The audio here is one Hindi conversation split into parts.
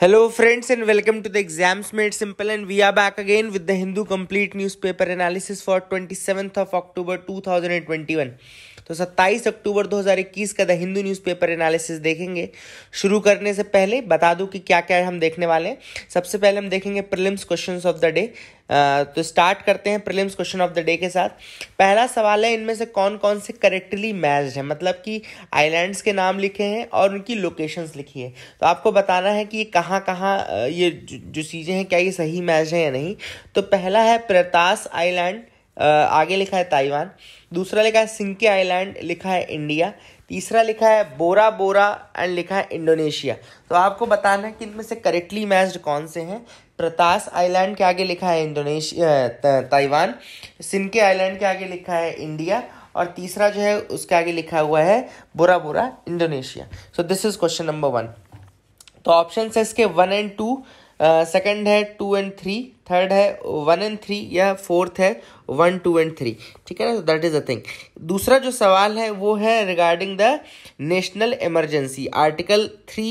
hello friends and welcome to the exams made simple and we are back again with the Hindu complete newspaper analysis for twenty seventh of October two thousand and twenty one तो सत्ताईस अक्टूबर दो हज़ार इक्कीस का द हिंदू न्यूज़पेपर एनालिसिस देखेंगे शुरू करने से पहले बता दूं कि क्या क्या हम देखने वाले हैं सबसे पहले हम देखेंगे prelims question of the day तो स्टार्ट करते हैं prelims question of the day के साथ पहला सवाल है इनमें से कौन कौन से करेक्टली मैच्ड है मतलब कि आइलैंड्स के नाम लिखे हैं और उनकी लोकेशंस लिखी है तो आपको बताना है कि ये कहाँ कहाँ ये जो चीज़ें हैं क्या ये सही मैच है या नहीं तो पहला है प्रतास आइलैंड आगे लिखा है ताइवान दूसरा लिखा है सिंके आइलैंड लिखा है इंडिया तीसरा लिखा है बोरा बोरा एंड लिखा है इंडोनेशिया तो आपको बताना है कि इनमें से करेक्टली मैच्ड कौन से हैं प्रतास आइलैंड के आगे लिखा है इंडोनेशिया ताइवान सिनके आइलैंड के आगे लिखा है इंडिया और तीसरा जो है उसके आगे लिखा हुआ है Bora Bora Indonesia so this is question number one तो ऑप्शन है इसके वन एंड टू सेकेंड है टू एंड थ्री थर्ड है वन एंड थ्री या फोर्थ है वन टू एंड थ्री ठीक है ना दैट इज़ अ थिंग दूसरा जो सवाल है वो है regarding the national emergency article three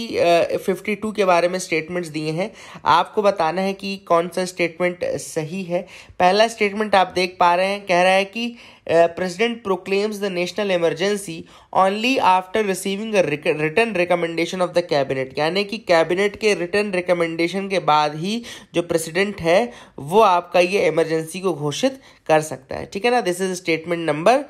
fifty two के बारे में स्टेटमेंट्स दिए हैं आपको बताना है कि कौन सा स्टेटमेंट सही है पहला स्टेटमेंट आप देख पा रहे हैं कह रहा है कि president proclaims the national emergency only after receiving a written recommendation of the cabinet यानी कि कैबिनेट के रिटर्न रिकमेंडेशन के बाद ही जो प्रेसिडेंट है वो आपका ये इमरजेंसी को घोषित कर सकता है ठीक है ना this is statement number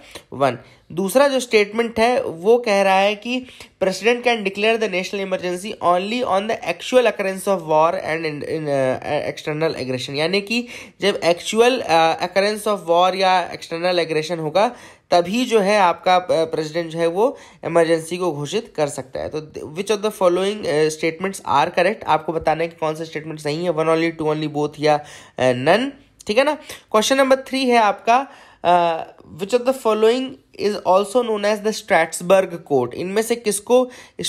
one दूसरा जो स्टेटमेंट है वो कह रहा है कि president can declare the national emergency only on the actual occurrence of war and external aggression यानी कि जब एक्चुअल अकरेंस ऑफ वॉर या एक्सटर्नल एग्रेशन होगा तभी जो है आपका प्रेसिडेंट uh, जो है वो इमरजेंसी को घोषित कर सकता है तो which of the following statements are correct आपको बताना है कि कौन सा स्टेटमेंट सही है one only two only both या नन uh, ठीक है ना क्वेश्चन नंबर थ्री है आपका which of the following is also known as the Strasbourg court इनमें से किसको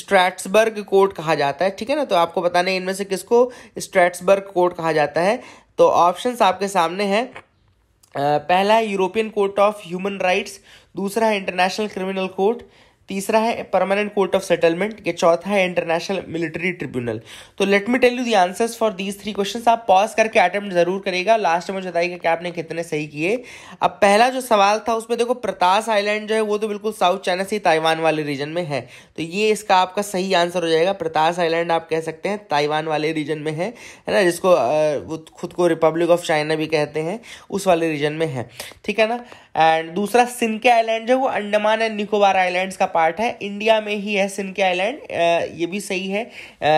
स्ट्रैट्सबर्ग कोर्ट कहा जाता है ठीक है ना तो आपको बताना है इनमें से किसको स्ट्रैट्सबर्ग कोर्ट कहा जाता है तो ऑप्शन आपके सामने हैं पहला है European court of human rights दूसरा है इंटरनेशनल क्रिमिनल कोर्ट तीसरा है परमानेंट कोर्ट ऑफ सेटलमेंट या चौथा है इंटरनेशनल मिलिट्री ट्रिब्यूनल तो let me tell you the answers for these three questions आप पॉज करके अटेम्प्ट जरूर करेगा लास्ट में बताइएगा कि आपने कितने सही किए अब पहला जो सवाल था उसमें देखो प्रतास आइलैंड जो है वो तो बिल्कुल साउथ चाइना से ताइवान वाले रीजन में है तो ये इसका आपका सही आंसर हो जाएगा प्रतास आइलैंड आप कह सकते हैं ताइवान वाले रीजन में है है ना जिसको वो खुद को रिपब्लिक ऑफ चाइना भी कहते हैं उस वाले रीजन में है ठीक है ना एंड दूसरा सिनके आइलैंड जो वो अंडमान एंड निकोबार आइलैंड्स का पार्ट है इंडिया में ही है सिनके आइलैंड ये भी सही है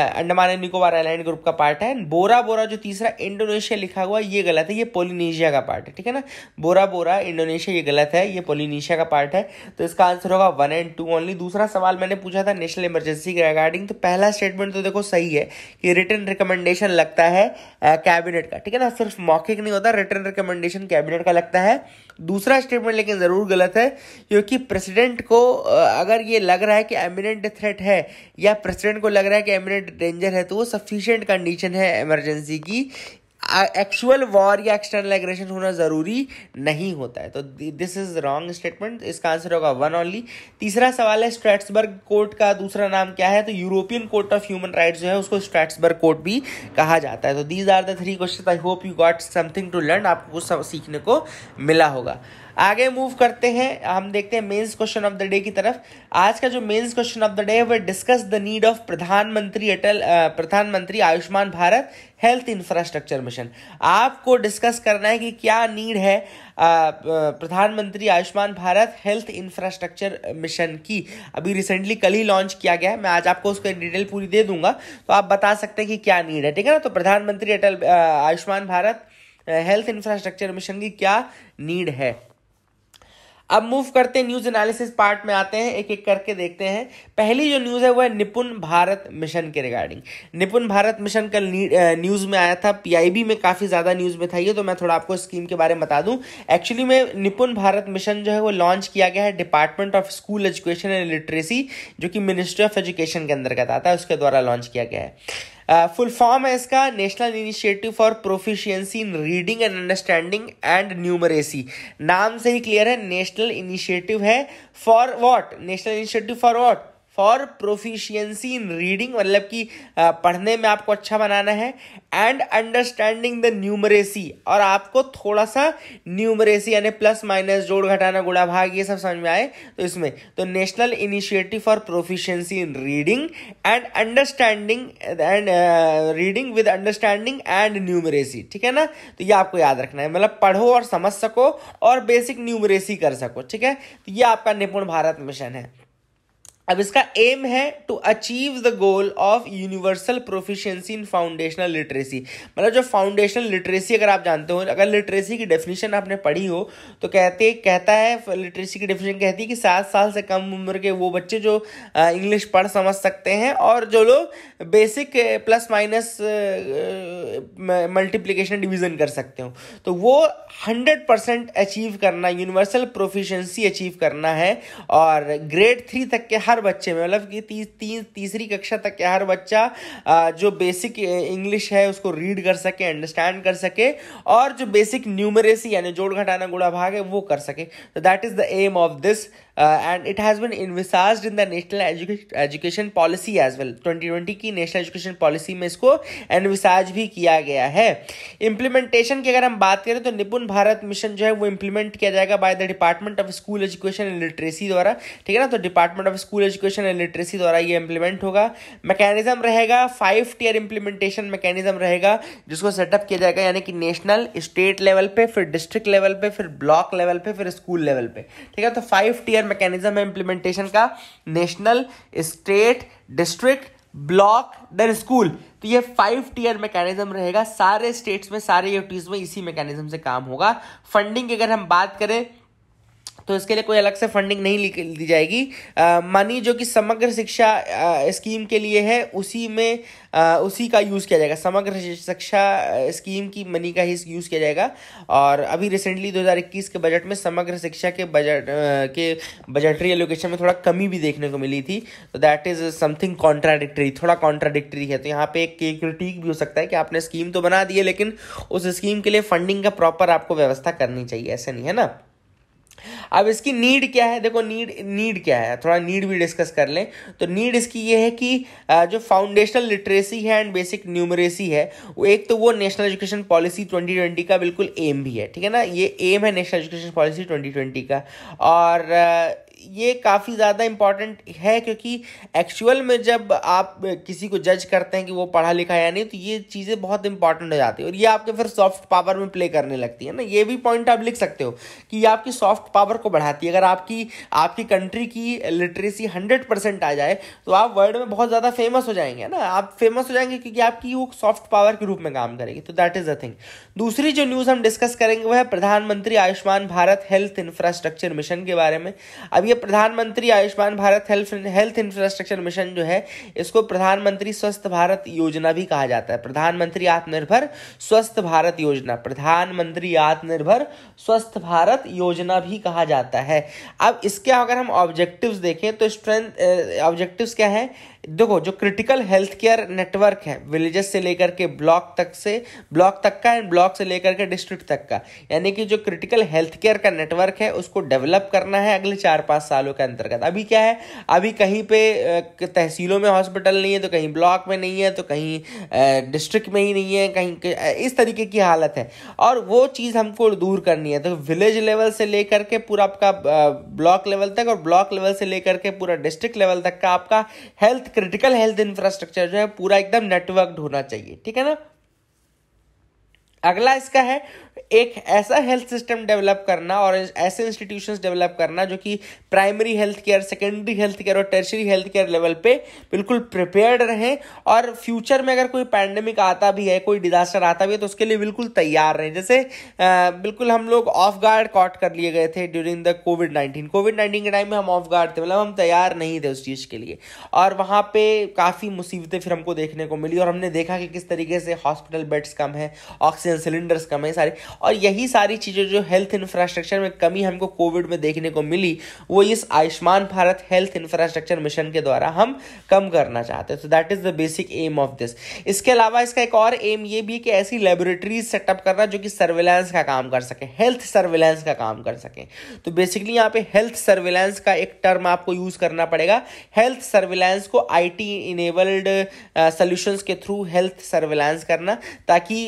Andaman and Nicobar island group का पार्ट है बोरा बोरा जो तीसरा इंडोनेशिया लिखा हुआ ये गलत है ये पोलिनेशिया का पार्ट है ठीक है ना बोरा बोरा इंडोनेशिया ये गलत है ये पोलिनेशिया का पार्ट है तो इसका आंसर होगा वन एंड टू ओनली दूसरा सवाल मैंने पूछा था नेशनल इमरजेंसी के रिगार्डिंग तो पहला स्टेटमेंट तो देखो सही है कि रिटर्न रिकमेंडेशन लगता है कैबिनेट का ठीक है ना सिर्फ मौखिक नहीं होता रिटर्न रिकमेंडेशन कैबिनेट का लगता है दूसरा स्टेटमेंट लेकिन ज़रूर गलत है क्योंकि प्रेसिडेंट को अगर ये लग रहा है कि एमिनेंट थ्रेट है या प्रेसिडेंट को लग रहा है कि एमिनेंट डेंजर है तो वो सफिशेंट कंडीशन है इमरजेंसी की एक्चुअल वॉर या एक्सटर्नल एग्रेशन होना ज़रूरी नहीं होता है तो दिस इज़ रॉन्ग स्टेटमेंट इसका आंसर होगा वन ऑनली तीसरा सवाल है स्ट्रेट्सबर्ग कोर्ट का दूसरा नाम क्या है तो European court of human right जो है उसको स्ट्रेट्सबर्ग कोर्ट भी कहा जाता है तो these are the three questions I hope you got something to learn आपको कुछ सीखने को मिला होगा आगे मूव करते हैं हम देखते हैं mains question of the day की तरफ आज का जो mains question of the day है वह discuss the need of Pradhan Mantri Atal Pradhan Mantri Ayushman Bharat health infrastructure mission आपको डिस्कस करना है कि क्या नीड है प्रधानमंत्री Ayushman Bharat health infrastructure mission की अभी रिसेंटली कल ही लॉन्च किया गया है मैं आज आपको उसको डिटेल पूरी दे दूंगा तो आप बता सकते हैं कि क्या नीड है ठीक है ना तो Pradhan Mantri Atal Ayushman Bharat health infrastructure mission की क्या नीड है अब मूव करते हैं न्यूज एनालिसिस पार्ट में आते हैं एक एक करके देखते हैं पहली जो न्यूज है वो है निपुण भारत मिशन के रिगार्डिंग निपुण भारत मिशन कल न्यूज में आया था पीआईबी में काफी ज्यादा न्यूज में था ये तो मैं थोड़ा आपको स्कीम के बारे में बता दूं एक्चुअली में निपुण भारत मिशन जो है वो लॉन्च किया गया है department of school education and literacy जो कि मिनिस्ट्री ऑफ एजुकेशन के अंतर्गत आता है उसके द्वारा लॉन्च किया गया है फुल uh, फॉर्म है इसका national initiative for proficiency in reading and understanding and numeracy नाम से ही क्लियर है नेशनल इनिशिएटिव है for what national initiative for what for proficiency in reading मतलब कि पढ़ने में आपको अच्छा बनाना है एंड अंडरस्टैंडिंग द न्यूमरेसी और आपको थोड़ा सा न्यूमरेसी यानी प्लस माइनस जोड़ घटाना गुड़ा भाग ये सब समझ में आए तो इसमें तो national initiative for proficiency in reading and understanding and reading with understanding and numeracy ठीक है ना तो ये आपको याद रखना है मतलब पढ़ो और समझ सको और बेसिक न्यूमरेसी कर सको ठीक है तो ये आपका निपुण भारत मिशन है अब इसका एम है to achieve the goal of universal proficiency in foundational literacy मतलब जो फाउंडेशनल लिटरेसी अगर आप जानते हो अगर लिटरेसी की डेफिनेशन आपने पढ़ी हो तो कहते कहता है लिटरेसी की डेफिनेशन कहती है कि सात साल से कम उम्र के वो बच्चे जो इंग्लिश पढ़ समझ सकते हैं और जो लोग basic plus minus multiplication division कर सकते हो तो वो हंड्रेड परसेंट अचीव करना यूनिवर्सल प्रोफिशंसी अचीव करना है और ग्रेड थ्री तक के हर हर बच्चे में मतलब कि ती, ती, तीसरी कक्षा तक के हर बच्चा जो बेसिक इंग्लिश है उसको रीड कर सके अंडरस्टैंड कर सके और जो बेसिक न्यूमरेसी यानी जोड़ घटाना गुड़ा भाग है वो कर सके तो that is the aim of this uh, and it has been envisaged in the national education education policy as well 2020 की नेशनल एजुकेशन पॉलिसी में इसको एनविसाज भी किया गया है इम्प्लीमेंटेशन की अगर हम बात करें तो निपुण भारत मिशन जो है वो इम्प्लीमेंट किया जाएगा by the department of school education and literacy द्वारा ठीक है ना तो department of school education and literacy द्वारा ये इम्प्लीमेंट होगा मैकेनिज्म रहेगा फाइव टीयर इम्प्लीमेंटेशन मैकेनिज्म रहेगा जिसको सेटअप किया जाएगा यानी कि नेशनल स्टेट लेवल पे फिर डिस्ट्रिक्ट लेवल पे फिर ब्लॉक लेवल पे फिर स्कूल लेवल पे ठीक है तो फाइव टीयर क्लियर मैकेनिज्म है इंप्लीमेंटेशन का national state district block then school तो ये फाइव टीयर मैकेनिज्म रहेगा सारे स्टेट्स में सारे यूटीज में इसी मैकेनिज्म से काम होगा फंडिंग की अगर हम बात करें तो इसके लिए कोई अलग से फंडिंग नहीं दी जाएगी मनी जो कि समग्र शिक्षा स्कीम के लिए है उसी में आ, उसी का यूज़ किया जाएगा समग्र शिक्षा स्कीम की मनी का ही यूज़ किया जाएगा और अभी रिसेंटली 2021 के बजट में समग्र शिक्षा के बजट के बजटरी एलोकेशन में थोड़ा कमी भी देखने को मिली थी तो दैट इज़ समथिंग कॉन्ट्राडिक्ट्री थोड़ा कॉन्ट्राडिक्ट्री है तो यहाँ पे एक क्रिटिक भी हो सकता है कि आपने स्कीम तो बना दी है लेकिन उस स्कीम के लिए फंडिंग का प्रॉपर आपको व्यवस्था करनी चाहिए ऐसे नहीं है ना अब इसकी नीड क्या है देखो नीड नीड क्या है थोड़ा नीड भी डिस्कस कर लें तो नीड इसकी ये है कि जो फाउंडेशनल लिटरेसी है एंड बेसिक न्यूमरेसी है वो एक तो वो national education policy twenty twenty का बिल्कुल एम भी है ठीक है ना ये एम है national education policy twenty twenty का और ये काफ़ी ज़्यादा इम्पॉर्टेंट है क्योंकि एक्चुअल में जब आप किसी को जज करते हैं कि वो पढ़ा लिखा है या नहीं तो ये चीज़ें बहुत इंपॉर्टेंट हो जाती है और ये आपके फिर सॉफ्ट पावर में प्ले करने लगती है ना ये भी पॉइंट आप लिख सकते हो कि ये आपकी सॉफ्ट पावर को बढ़ाती है अगर आपकी आपकी कंट्री की लिटरेसी हंड्रेड परसेंट आ जाए तो आप वर्ल्ड में बहुत ज़्यादा फेमस हो जाएंगे ना आप फेमस हो जाएंगे क्योंकि आपकी वो सॉफ्ट पावर के रूप में काम करेगी तो दैट इज़ अ थिंग दूसरी जो न्यूज़ हम डिस्कस करेंगे वह Pradhan Mantri Ayushman Bharat health infrastructure mission के बारे में अभी ये Pradhan Mantri Ayushman Bharat health health infrastructure mission जो है इसको प्रधानमंत्री स्वस्थ भारत योजना भी कहा जाता है प्रधानमंत्री आत्मनिर्भर स्वस्थ भारत योजना प्रधानमंत्री आत्मनिर्भर स्वस्थ भारत योजना भी कहा जाता है अब इसके अगर हम ऑब्जेक्टिव्स देखें तो स्ट्रेंथ ऑब्जेक्टिव्स क्या है देखो जो क्रिटिकल हेल्थ केयर नेटवर्क है विलेजेस से लेकर के ब्लॉक तक से ब्लॉक तक का एंड ब्लॉक से लेकर के डिस्ट्रिक्ट तक का यानी कि जो क्रिटिकल हेल्थ केयर का नेटवर्क है उसको डेवलप करना है अगले चार पाँच सालों के अंतर्गत अभी क्या है अभी कहीं पे तहसीलों में हॉस्पिटल नहीं है तो कहीं ब्लॉक में नहीं है तो कहीं डिस्ट्रिक्ट में ही नहीं है कहीं इस तरीके की हालत है और वो चीज़ हमको दूर करनी है तो विलेज लेवल से लेकर के पूरा आपका ब्लॉक लेवल तक और ब्लॉक लेवल से लेकर के पूरा डिस्ट्रिक्ट लेवल तक का आपका हेल्थ क्रिटिकल हेल्थ इंफ्रास्ट्रक्चर जो है पूरा एकदम नेटवर्कड होना चाहिए ठीक है ना अगला इसका है एक ऐसा हेल्थ सिस्टम डेवलप करना और ऐसे इंस्टीट्यूशंस डेवलप करना जो कि primary health care secondary health care और टर्शरी हेल्थ केयर लेवल पे बिल्कुल प्रिपेयर्ड रहें और फ्यूचर में अगर कोई पैंडमिक आता भी है कोई डिजास्टर आता भी है तो उसके लिए बिल्कुल तैयार रहें जैसे आ, बिल्कुल हम लोग ऑफ गार्ड कॉट कर लिए गए थे during the COVID nineteen COVID nineteen के टाइम में हम ऑफ गार्ड थे मतलब हम तैयार नहीं थे उस चीज़ के लिए और वहाँ पर काफ़ी मुसीबतें फिर हमको देखने को मिली और हमने देखा कि किस तरीके से हॉस्पिटल बेड्स कम है ऑक्सीजन सिलेंडर्स कम है सारे और यही सारी चीज़ें जो हेल्थ इंफ्रास्ट्रक्चर में कमी हमको कोविड में देखने को मिली वो इस Ayushman Bharat health infrastructure mission के द्वारा हम कम करना चाहते हैं तो that is the basic aim of this इसके अलावा इसका एक और एम ये भी है कि ऐसी लेबोरेटरीज सेटअप करना जो कि सर्विलेंस का काम कर सकें हेल्थ सर्विलेंस का काम कर सकें तो बेसिकली यहाँ पे हेल्थ सर्विलेंस का एक टर्म आपको यूज़ करना पड़ेगा हेल्थ सर्विलेंस को आईटी इनेबल्ड सॉल्यूशंस के थ्रू हेल्थ सर्विलेंस करना ताकि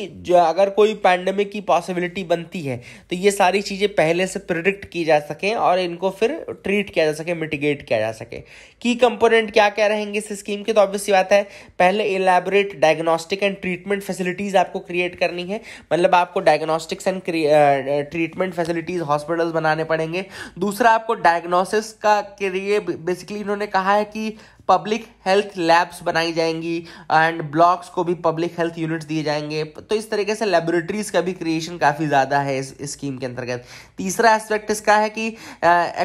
अगर कोई पैंडमिक की पॉसिबिलिटी पॉसिबिलिटी बनती है तो ये सारी चीज़ें पहले से प्रिडिक्ट की जा सकें और इनको फिर ट्रीट किया जा सके मिटिगेट किया जा सके की कंपोनेंट क्या क्या रहेंगे इस स्कीम के तो ऑब्वियस बात है पहले elaborate diagnostic and treatment facilities आपको क्रिएट करनी है मतलब आपको diagnostics and treatment facilities hospitals बनाने पड़ेंगे दूसरा आपको डायग्नोसिस का के लिए बेसिकली इन्होंने कहा है कि पब्लिक हेल्थ लैब्स बनाई जाएंगी एंड ब्लॉक्स को भी पब्लिक हेल्थ यूनिट्स दिए जाएंगे तो इस तरीके से लेबोरेटरीज का भी क्रिएशन काफ़ी ज़्यादा है इस स्कीम के अंतर्गत तीसरा एस्पेक्ट इसका है कि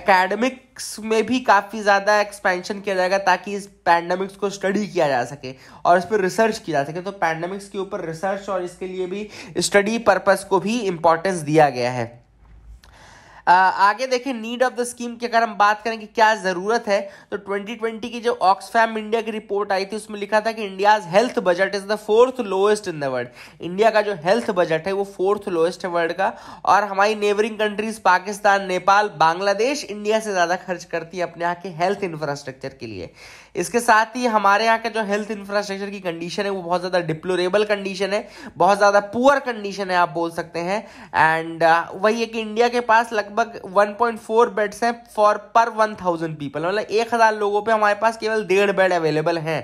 एकेडमिक में भी काफ़ी ज़्यादा एक्सपेंशन किया जाएगा ताकि इस पैंडमिक्स को स्टडी किया जा सके और इस पर रिसर्च की जा सके तो पैंडमिक्स के ऊपर रिसर्च और इसके लिए भी स्टडी पर्पज़ को भी इम्पोर्टेंस दिया गया है आगे देखें नीड ऑफ द स्कीम की अगर हम बात करें कि क्या ज़रूरत है तो 2020 की जो ऑक्सफैम इंडिया की रिपोर्ट आई थी उसमें लिखा था कि India's health budget is the fourth lowest in the world India का जो हेल्थ बजट है वो फोर्थ लोएस्ट है वर्ल्ड का और हमारी neighbouring countries Pakistan Nepal Bangladesh India से ज़्यादा खर्च करती है अपने यहाँ के हेल्थ इंफ्रास्ट्रक्चर के लिए इसके साथ ही हमारे यहाँ का जो हेल्थ इंफ्रास्ट्रक्चर की कंडीशन है वो बहुत ज़्यादा डिप्लोरेबल कंडीशन है बहुत ज़्यादा पुअर कंडीशन है आप बोल सकते हैं एंड uh, वही है कि इंडिया के पास लगभग 1.4 बेड्स हैं फॉर पर 1000 पीपल मतलब एक हज़ार लोगों पे हमारे पास केवल डेढ़ बेड अवेलेबल हैं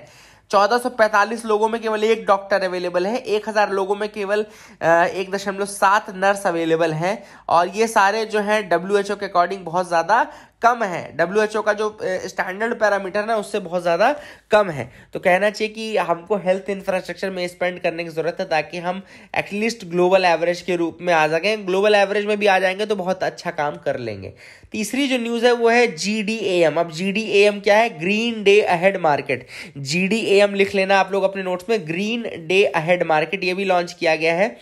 1445 लोगों में केवल एक डॉक्टर अवेलेबल है 1000 लोगों में केवल एक दशमलव सात नर्स अवेलेबल हैं और ये सारे जो हैं डब्ल्यू एच ओ के अकॉर्डिंग बहुत ज़्यादा कम है डब्ल्यू एच ओ का जो स्टैंडर्ड पैरामीटर है उससे बहुत ज़्यादा कम है तो कहना चाहिए कि हमको हेल्थ इंफ्रास्ट्रक्चर में स्पेंड करने की ज़रूरत है ताकि हम एटलीस्ट ग्लोबल एवरेज के रूप में आ सकें ग्लोबल एवरेज में भी आ जाएंगे तो बहुत अच्छा काम कर लेंगे तीसरी जो न्यूज़ है वो है जी डी ए एम अब जी डी ए एम क्या है green day ahead market G D A M लिख लेना आप लोग अपने नोट्स में ग्रीन डे अहेड मार्केट ये भी लॉन्च किया गया है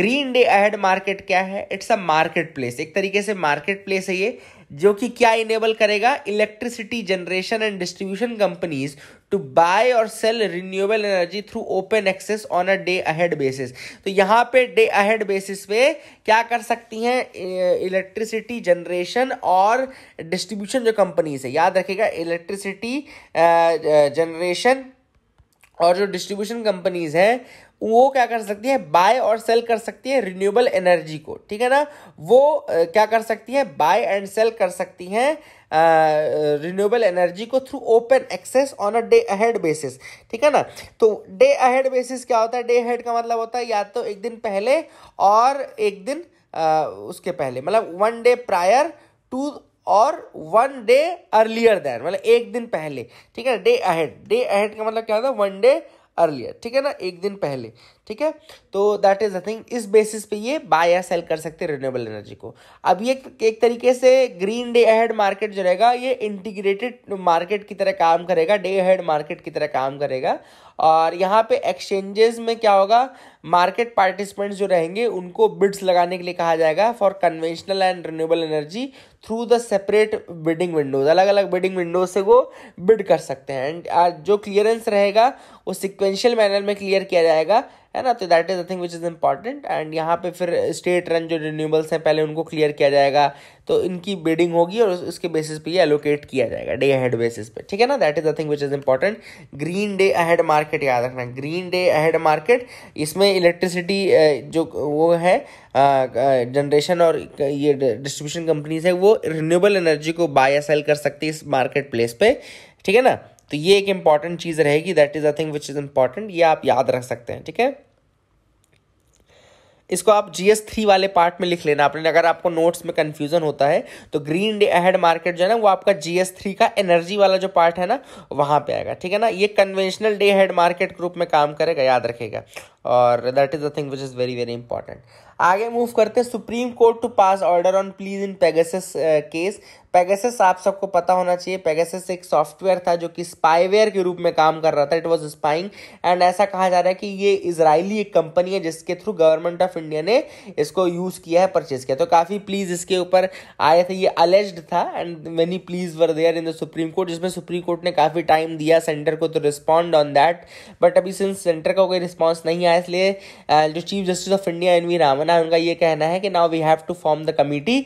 ग्रीन डे अहेड मार्केट क्या है इट्स अ मार्केट प्लेस एक तरीके से मार्केट प्लेस है ये जो कि क्या इनेबल करेगा electricity generation and distribution companies to buy और sell renewable energy through open access on a day ahead basis तो यहाँ पे डे अहेड बेसिस पे क्या कर सकती हैं इलेक्ट्रिसिटी e, जनरेशन और डिस्ट्रीब्यूशन जो कंपनीज है याद रखेगा इलेक्ट्रिसिटी जनरेशन और जो डिस्ट्रीब्यूशन कंपनीज हैं वो क्या कर सकती है बाय और सेल कर सकती है रिन्यूएबल एनर्जी को ठीक है ना वो क्या कर सकती है बाय एंड सेल कर सकती हैं रिन्यूएबल एनर्जी को through open access on a day ahead basis ठीक है ना तो डे अहेड बेसिस क्या होता है डे अहेड का मतलब होता है या तो एक दिन पहले और एक दिन आ, उसके पहले मतलब वन डे प्रायर टू और वन डे अर्लियर देन मतलब एक दिन पहले ठीक है डे अहेड डे अहेड का मतलब क्या होता है वन डे अर्लियर ठीक है ना एक दिन पहले ठीक है तो दैट इज द थिंग इस बेसिस पे ये बाय या सेल कर सकते हैं रिन्यूएबल एनर्जी को अब ये एक तरीके से ग्रीन डे अहेड मार्केट जो रहेगा ये इंटीग्रेटेड मार्केट की तरह काम करेगा डे अहेड मार्केट की तरह काम करेगा और यहाँ पे एक्सचेंजेस में क्या होगा मार्केट पार्टिसिपेंट्स जो रहेंगे उनको बिड्स लगाने के लिए कहा जाएगा for conventional and renewable energy through the separate bidding windows अलग अलग बिडिंग विंडोज से वो बिड कर सकते हैं एंड uh, जो क्लियरेंस रहेगा वो सिक्वेंशियल मैनर में क्लियर किया जाएगा है ना तो that is the thing which is important and यहाँ पे फिर स्टेट रन जो रिन्यूएबल्स हैं पहले उनको क्लियर किया जाएगा तो इनकी बिडिंग होगी और उसके बेसिस पे ये एलोकेट किया जाएगा डे अहेड बेसिस पे ठीक है ना that is the thing which is important green day ahead market याद रखना ग्रीन डे अहेड मार्केट इसमें इलेक्ट्रिसिटी जो वो है जनरेशन और ये डिस्ट्रीब्यूशन कंपनीज है वो रिन्यूएबल एनर्जी को बाय या सेल कर सकती है इस मार्केट प्लेस पे ठीक है ना तो ये एक इंपॉर्टेंट चीज़ रहेगी that is a thing which is important ये आप याद रख सकते हैं ठीक है इसको आप जीएस थ्री वाले पार्ट में लिख लेना आपने अगर आपको नोट्स में कंफ्यूजन होता है तो ग्रीन डे अहेड मार्केट जो है ना वो आपका जीएस थ्री का एनर्जी वाला जो पार्ट है ना वहां पे आएगा ठीक है ना ये conventional day ahead market group में काम करेगा याद रखेगा और that is the thing which is very very important आगे मूव करते हैं Supreme Court to pass order on pleas in Pegasus case Pegasus आप सबको पता होना चाहिए पेगासस एक सॉफ्टवेयर था जो कि स्पाईवेयर के रूप में काम कर रहा था इट वाज स्पाइंग एंड ऐसा कहा जा रहा है कि ये इसराइली एक कंपनी है जिसके थ्रू गवर्नमेंट ऑफ इंडिया ने इसको यूज़ किया है परचेज किया तो काफ़ी प्लीज इसके ऊपर आए थे ये अलेज्ड था and many pleas were there in the Supreme Court जिसमें सुप्रीम कोर्ट ने काफ़ी टाइम दिया सेंटर को to respond on that but अभी सिंस सेंटर का कोई रिस्पॉन्स नहीं आया इसलिए uh, जो Chief Justice of India N V Ramana बना उनका ये कहना है कि now we have to form the committee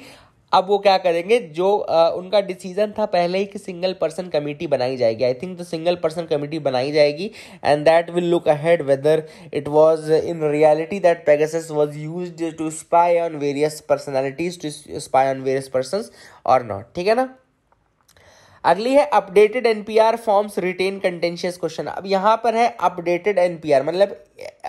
अब वो क्या करेंगे जो आ, उनका डिसीजन था पहले ही कि सिंगल पर्सन कमेटी बनाई जाएगी आई थिंक तो सिंगल पर्सन कमेटी बनाई जाएगी and that will look ahead whether it was in reality that Pegasus was used to spy on various personalities to spy on various person और नॉट ठीक है ना अगली है updated NPR forms retain contentious question अब यहाँ पर है अपडेटेड एनपीआर मतलब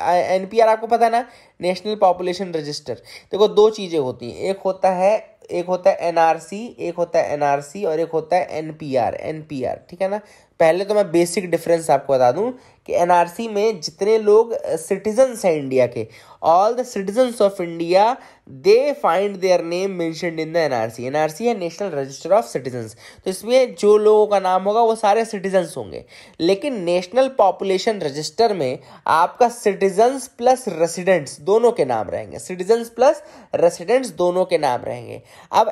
एनपीआर आपको पता है ना नेशनल पॉपुलेशन रजिस्टर देखो दो चीज़ें होती हैं एक होता है एक होता है एनआरसी एक होता है एनआरसी और एक होता है एनपीआर एनपीआर ठीक है ना पहले तो मैं बेसिक डिफरेंस आपको बता दूं कि एनआरसी में जितने लोग सिटीजन्स हैं इंडिया के all the citizens of India they find their name mentioned in the NRC NRC है नेशनल रजिस्टर ऑफ सिटीजन्स तो इसमें जो लोगों का नाम होगा वो सारे सिटीजन्स होंगे लेकिन नेशनल पॉपुलेशन रजिस्टर में आपका सिटीजन्स प्लस रेसिडेंट्स दोनों के नाम रहेंगे सिटीजन्स प्लस रेसिडेंट्स दोनों के नाम रहेंगे अब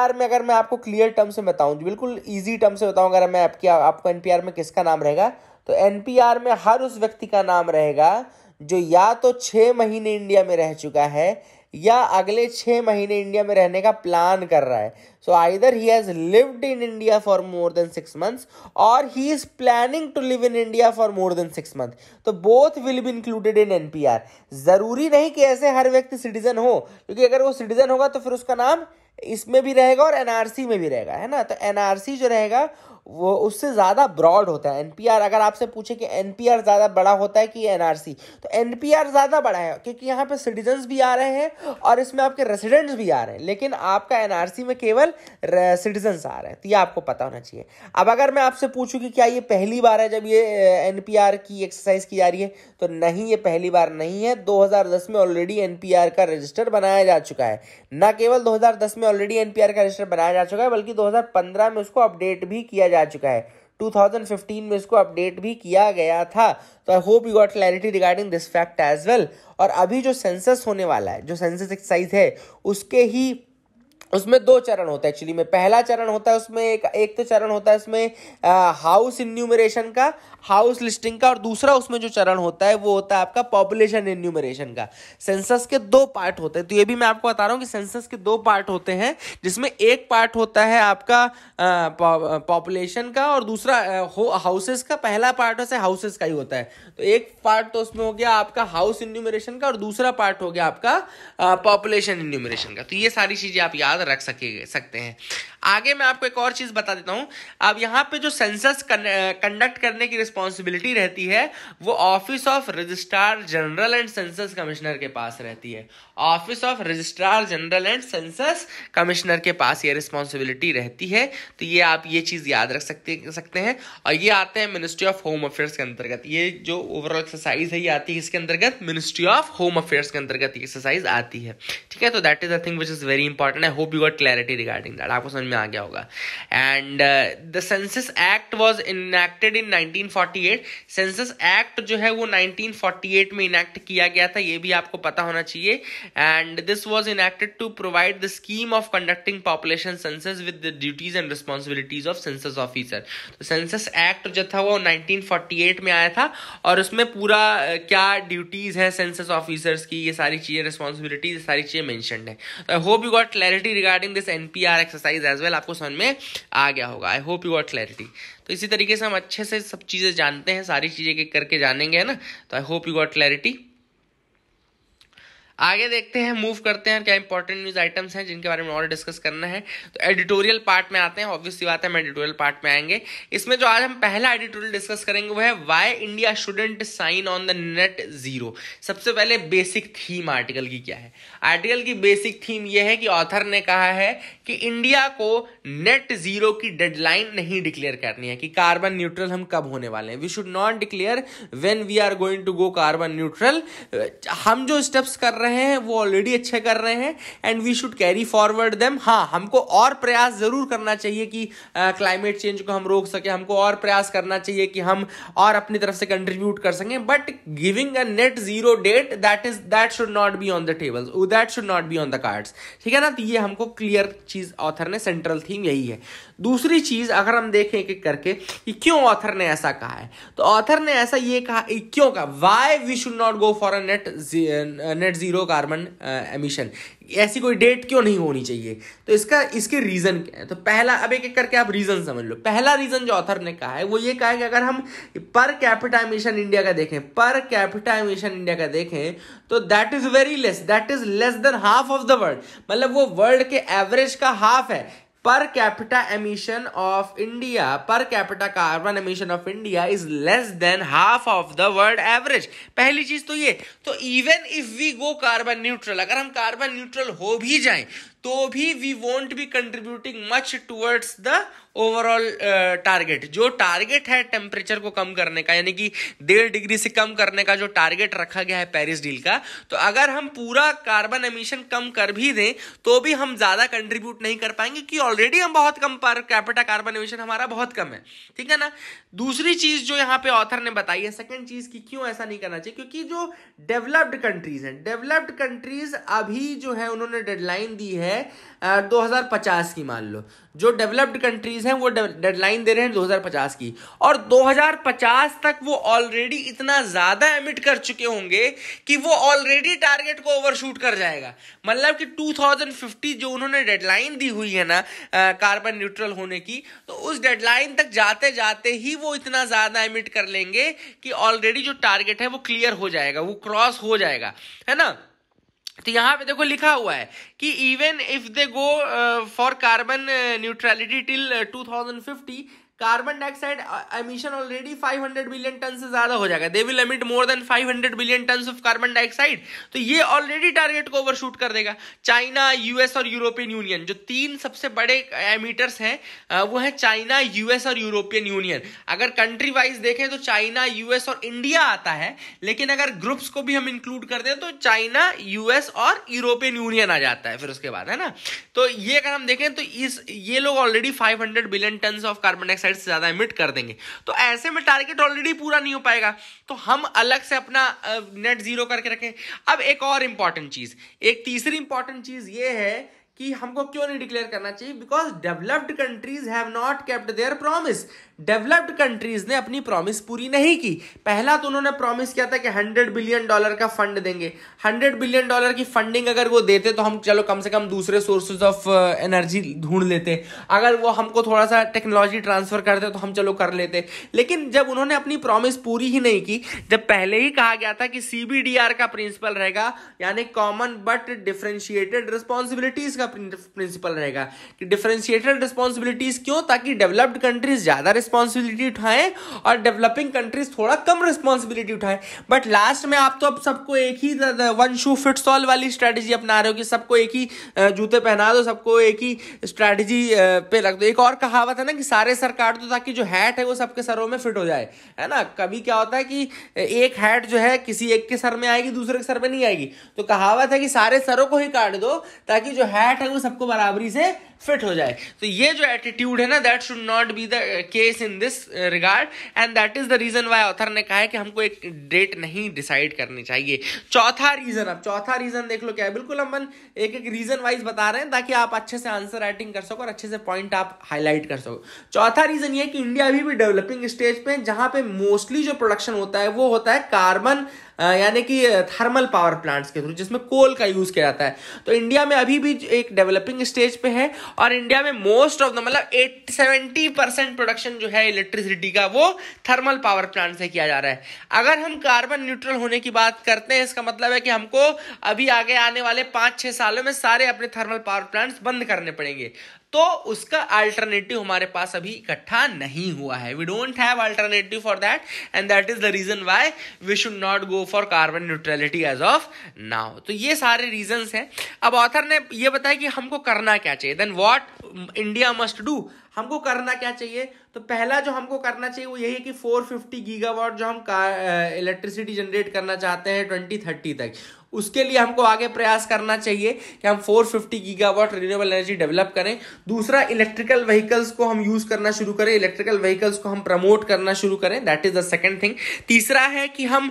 आर में अगर मैं आपको क्लियर टर्म से बताऊँ बिल्कुल ईजी टर्म से बताऊँ अगर मैं आपकी आपको आर में किसका नाम रहेगा तो एनपीआर में हर उस व्यक्ति का नाम रहेगा जो या तो छः महीने इंडिया में रह चुका है या अगले छः महीने इंडिया में रहने का प्लान कर रहा है so either he has lived in India for more than six months और he is planning to live in India for more than six month तो both will be included in N P R ज़रूरी नहीं कि ऐसे हर व्यक्ति सिटीज़न हो क्योंकि अगर वो सिटीज़न होगा तो फिर उसका नाम इसमें भी रहेगा और एनआरसी में भी रहेगा है ना तो एनआरसी जो रहेगा वो उससे ज़्यादा ब्रॉड होता है एनपीआर अगर आपसे पूछे कि एन ज़्यादा बड़ा होता है कि एनआरसी तो एनपीआर ज़्यादा बड़ा है क्योंकि यहाँ पे सिटीजन्स भी आ रहे हैं और इसमें आपके रेसिडेंट्स भी आ रहे हैं लेकिन आपका एनआरसी में केवल सिटीजन्स आ रहे हैं तो ये आपको पता होना चाहिए अब अगर मैं आपसे पूछूँ कि क्या ये पहली बार है जब ये एन की एक्सरसाइज की जा रही है तो नहीं ये पहली बार नहीं है दो में ऑलरेडी एन का रजिस्टर बनाया जा चुका है न केवल दो में ऑलरेडी एन का रजिस्टर बनाया जा चुका है बल्कि दो में उसको अपडेट भी किया जा आ चुका है 2015 में इसको अपडेट भी किया गया था तो I hope you got clarity regarding this fact as well और अभी जो सेंसस होने वाला है जो सेंसस एक्सरसाइज है उसके ही उसमें दो चरण होता है एक्चुअली में पहला चरण होता है उसमें एक एक तो चरण होता है इसमें हाउस इन्यूमरेशन का हाउस लिस्टिंग का और दूसरा उसमें जो चरण होता है वो होता है आपका पॉपुलेशन इन्यूमरेशन का सेंसस के दो पार्ट होते हैं तो ये भी मैं आपको बता रहा हूँ कि सेंसस के दो पार्ट होते हैं जिसमें एक पार्ट होता है आपका पॉपुलेशन का और दूसरा हाउसेस का पहला पार्ट वैसे हाउसेस का ही होता है तो एक पार्ट तो उसमें हो गया आपका हाउस इन्यूमरेशन का और दूसरा पार्ट हो गया आपका पॉपुलेशन इन्यूमरेशन का तो ये सारी चीज़ें आप याद याद रख सके सकते हैं आगे मैं आपको एक और चीज़ बता देता हूँ अब यहाँ पे जो सेंसस कंडक्ट करने की रिस्पॉन्सिबिलिटी रहती है वो office of registrar general and census commissioner के पास रहती है office of registrar general and census commissioner के पास ये रिस्पॉन्सिबिलिटी रहती है तो ये आप ये चीज़ याद रख सकते सकते हैं और ये आते हैं मिनिस्ट्री ऑफ होम अफेयर्स के अंतर्गत ये जो ओवरऑल एक्सरसाइज है ये आती है इसके अंतर्गत मिनिस्ट्री ऑफ होम अफेयर्स के अंतर्गत एक्सरसाइज आती है ठीक है तो that is a thing which is very important I hope hope you got clarity regarding that आपको समझ में आ गया होगा and the census act was enacted in 1948 census act जो है वो 1948 में इनैक्ट किया गया था ये भी आपको पता होना चाहिए and this was enacted to provide the scheme of conducting population census with the duties and responsibilities of census officer तो सेंसस एक्ट जो था वो 1948 में आया था और उसमें पूरा uh, क्या ड्यूटीज है सेंसस ऑफिसर्स की ये सारी चीज़ें रिस्पॉन्सिबिलिटीज सारी चीज़ें मैंशनड है I hope you got clarity regarding this N P R exercise as well आपको समझ में आ गया होगा I hope you got clarity तो इसी तरीके से हम अच्छे से सब चीज़ें जानते हैं सारी चीज़ें करके जानेंगे है ना तो I hope you got clarity आगे देखते हैं मूव करते हैं क्या इंपॉर्टेंट न्यूज आइटम्स हैं जिनके बारे में और डिस्कस करना है तो एडिटोरियल पार्ट में आते हैं ऑब्वियसली बात है हम एडिटोरियल पार्ट में आएंगे इसमें जो आज हम पहला एडिटोरियल डिस्कस करेंगे वो है why India shouldn't sign on the net zero सबसे पहले बेसिक थीम आर्टिकल की क्या है आर्टिकल की बेसिक थीम यह है कि ऑथर ने कहा है कि इंडिया को नेट जीरो की डेडलाइन नहीं डिक्लेयर करनी है कि कार्बन न्यूट्रल हम कब होने वाले हैं we should not declare when we are going to go carbon neutral हम जो स्टेप्स कर रहे हैं वो ऑलरेडी अच्छे कर रहे हैं and we should carry forward them हाँ हमको और प्रयास जरूर करना चाहिए कि क्लाइमेट uh, चेंज को हम रोक सके हमको और प्रयास करना चाहिए कि हम और अपनी तरफ से कंट्रीब्यूट कर सकें but giving a net zero date that is that should not be on the tables that should not be on the cards ठीक है ना तो ये हमको क्लियर चीज चीज़ ऑथर ने सेंट्रल थीम यही है दूसरी चीज अगर हम देखें कि करके कि क्यों ऑथर ने ऐसा कहा है तो ऑथर ने ऐसा ये कहा क्यों कहा why we should not go for a net net zero carbon emission ऐसी कोई डेट क्यों नहीं होनी चाहिए तो इसका इसके रीज़न क्या है तो पहला अब एक एक करके आप रीज़न समझ लो पहला रीज़न जो ऑथर ने कहा है वो ये कहा है कि अगर हम पर कैपिटा एमिशन इंडिया का देखें पर कैपिटा एमिशन इंडिया का देखें तो that is very less that is less than half of the world मतलब वो वर्ल्ड के एवरेज का हाफ है per capita emission of India per capita carbon emission of India is less than half of the world average पहली चीज तो ये तो even if we go carbon neutral अगर हम कार्बन न्यूट्रल हो भी जाएं तो भी we won't be contributing much towards the overall target जो टारगेट है टेम्परेचर को कम करने का यानी कि डेढ़ डिग्री से कम करने का जो टारगेट रखा गया है पेरिस डील का तो अगर हम पूरा कार्बन एमिशन कम कर भी दें तो भी हम ज़्यादा कंट्रीब्यूट नहीं कर पाएंगे कि ऑलरेडी हम बहुत कम पर कैपिटा कार्बन एमिशन हमारा बहुत कम है ठीक है ना दूसरी चीज जो यहाँ पे ऑथर ने बताई है सेकंड चीज की क्यों ऐसा नहीं करना चाहिए क्योंकि जो डेवलप्ड कंट्रीज हैं डेवलप्ड कंट्रीज अभी जो है उन्होंने डेडलाइन दी है दो हजार पचास की मान लो जो डेवलप्ड कंट्रीज हैं वो डेडलाइन दे रहे हैं 2050 की और 2050 तक वो ऑलरेडी इतना ज़्यादा एमिट कर चुके होंगे कि वो ऑलरेडी टारगेट को ओवरशूट कर जाएगा मतलब कि 2050 जो उन्होंने डेडलाइन दी हुई है ना कार्बन न्यूट्रल होने की तो उस डेडलाइन तक जाते जाते ही वो इतना ज़्यादा एमिट कर लेंगे कि ऑलरेडी जो टारगेट है वो क्लियर हो जाएगा वो क्रॉस हो जाएगा है ना तो यहाँ पे देखो लिखा हुआ है कि even if they go for carbon neutrality till 2050 carbon dioxide emission already 500 billion ton से ज्यादा हो जाएगा they will emit more than 500 billion ton of carbon dioxide तो ये ऑलरेडी टारगेट को ओवरशूट कर देगा चाइना यूएस और यूरोपियन यूनियन जो तीन सबसे बड़े एमिटर्स हैं uh, वो है चाइना यूएस और यूरोपियन यूनियन अगर कंट्री वाइज देखें तो चाइना यूएस और इंडिया आता है लेकिन अगर ग्रुप्स को भी हम इंक्लूड कर दें तो चाइना यूएस और यूरोपियन यूनियन आ जाता है फिर उसके बाद है ना तो ये अगर हम देखें तो इस ये लोग already five billion ton of carbon dioxide फिर से ज़्यादा इमिट कर देंगे तो ऐसे में टारगेट ऑलरेडी पूरा नहीं हो पाएगा तो हम अलग से अपना नेट ज़ीरो करके रखें अब एक और इंपॉर्टेंट चीज़ एक तीसरी इंपॉर्टेंट चीज़ ये है कि हमको क्यों नहीं डिक्लेयर करना चाहिए because developed countries have not kept their promise developed countries ने अपनी प्रॉमिस पूरी नहीं की पहला तो उन्होंने प्रॉमिस किया था कि 100 बिलियन डॉलर का फंड देंगे 100 बिलियन डॉलर की फंडिंग अगर वो देते तो हम चलो कम से कम दूसरे सोर्सेज ऑफ एनर्जी ढूंढ लेते अगर वो हमको थोड़ा सा टेक्नोलॉजी ट्रांसफर करते तो हम चलो कर लेते लेकिन जब उन्होंने अपनी प्रॉमिस पूरी ही नहीं की जब पहले ही कहा गया था कि सी का प्रिंसिपल रहेगा यानी कॉमन बट डिफ्रेंशिएटेड रिस्पॉन्सिबिलिटीज का प्रिंसिपल रहेगा कि डिफ्रेंशिएटेड रिस्पॉन्सिबिलिटीज क्यों ताकि डेवलप्ड कंट्रीज ज्यादा रिस्पॉन्सिबिलिटी उठाएं और डेवलपिंग कंट्रीज थोड़ा कम रिस्पॉन्सिबिलिटी उठाएं बट लास्ट में आप तो अब सबको एक ही वन शू फिट्स ऑल वाली स्ट्रैटेजी अपना रहे हो कि सबको एक ही जूते पहना दो सबको एक ही स्ट्रैटेजी पे रख दो एक और कहावत है ना कि सारे सर काट दो ताकि जो हैट है वो सबके सरों में फिट हो जाए है ना कभी क्या होता है कि एक हैट जो है किसी एक के सर में आएगी दूसरे के सर में नहीं आएगी तो कहावत है कि सारे सरों को ही काट दो ताकि जो हैट है वो सबको बराबरी से फिट हो जाए तो ये जो एटीट्यूड है ना that should not be the case in this regard and that is the reason why author ने कहा है कि हमको एक डेट नहीं डिसाइड करनी चाहिए चौथा रीजन अब चौथा रीजन देख लो क्या है बिल्कुल हम एक एक रीजन वाइज बता रहे हैं ताकि आप अच्छे से आंसर राइटिंग कर सको और अच्छे से पॉइंट आप हाईलाइट कर सको चौथा रीजन ये कि इंडिया अभी भी डेवलपिंग स्टेज पे जहां पे मोस्टली जो प्रोडक्शन होता है वो होता है कार्बन यानी कि थर्मल पावर प्लांट्स के थ्रू जिसमें कोल का यूज किया जाता है तो इंडिया में अभी भी एक डेवलपिंग स्टेज पे है और इंडिया में मोस्ट ऑफ द मतलब एट सेवेंटी परसेंट प्रोडक्शन जो है इलेक्ट्रिसिटी का वो थर्मल पावर प्लांट से किया जा रहा है अगर हम कार्बन न्यूट्रल होने की बात करते हैं इसका मतलब है कि हमको अभी आगे आने वाले पांच छह सालों में सारे अपने थर्मल पावर प्लांट्स बंद करने पड़ेंगे तो उसका अल्टरनेटिव हमारे पास अभी इकट्ठा नहीं हुआ है we don't have alternative for that and that is the reason why we should not go for carbon neutrality as of now तो ये सारे रीजन हैं अब ऑथर ने ये बताया कि हमको करना क्या चाहिए then what India must do हमको करना क्या चाहिए तो पहला जो हमको करना चाहिए वो यही है कि 450 गीगावाट जो हम इलेक्ट्रिसिटी जनरेट uh, करना चाहते हैं 2030 तक उसके लिए हमको आगे प्रयास करना चाहिए कि हम 450 गीगावाट रिन्यूएबल एनर्जी डेवलप करें दूसरा इलेक्ट्रिकल व्हीकल्स को हम यूज करना शुरू करें इलेक्ट्रिकल व्हीकल्स को हम प्रमोट करना शुरू करें that is the second thing तीसरा है कि हम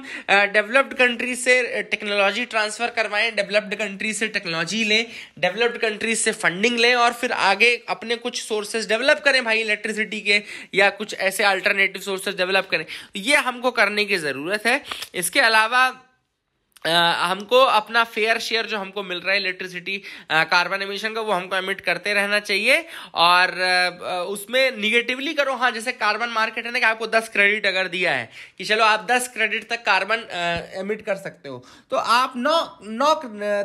डेवलप्ड कंट्री से टेक्नोलॉजी ट्रांसफर करवाएं डेवलप्ड कंट्री से टेक्नोलॉजी लें डेवलप्ड कंट्रीज से फंडिंग लें और फिर आगे अपने कुछ सोर्सेज डेवलप करें भाई इलेक्ट्रिसिटी के या कुछ ऐसे अल्टरनेटिव सोर्सेज डेवलप करें ये हमको करने की ज़रूरत है इसके अलावा आ, हमको अपना फेयर शेयर जो हमको मिल रहा है इलेक्ट्रिसिटी कार्बन एमिशन का वो हमको एमिट करते रहना चाहिए और उसमें निगेटिवली करो हाँ जैसे कार्बन मार्केट है ना कि आपको दस क्रेडिट अगर दिया है कि चलो आप दस क्रेडिट तक कार्बन एमिट कर सकते हो तो आप नौ नौ